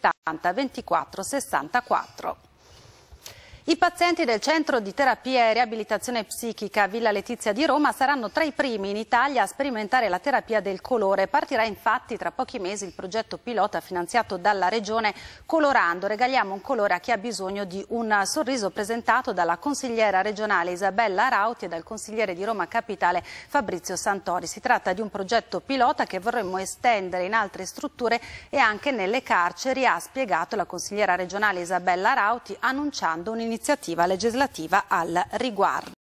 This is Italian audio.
70 24 64. I pazienti del centro di terapia e riabilitazione psichica Villa Letizia di Roma saranno tra i primi in Italia a sperimentare la terapia del colore. Partirà infatti tra pochi mesi il progetto pilota finanziato dalla Regione Colorando. Regaliamo un colore a chi ha bisogno di un sorriso presentato dalla consigliera regionale Isabella Rauti e dal consigliere di Roma Capitale Fabrizio Santori. Si tratta di un progetto pilota che vorremmo estendere in altre strutture e anche nelle carceri, ha spiegato la consigliera regionale Isabella Rauti annunciando un'iniziativa un'iniziativa legislativa al riguardo.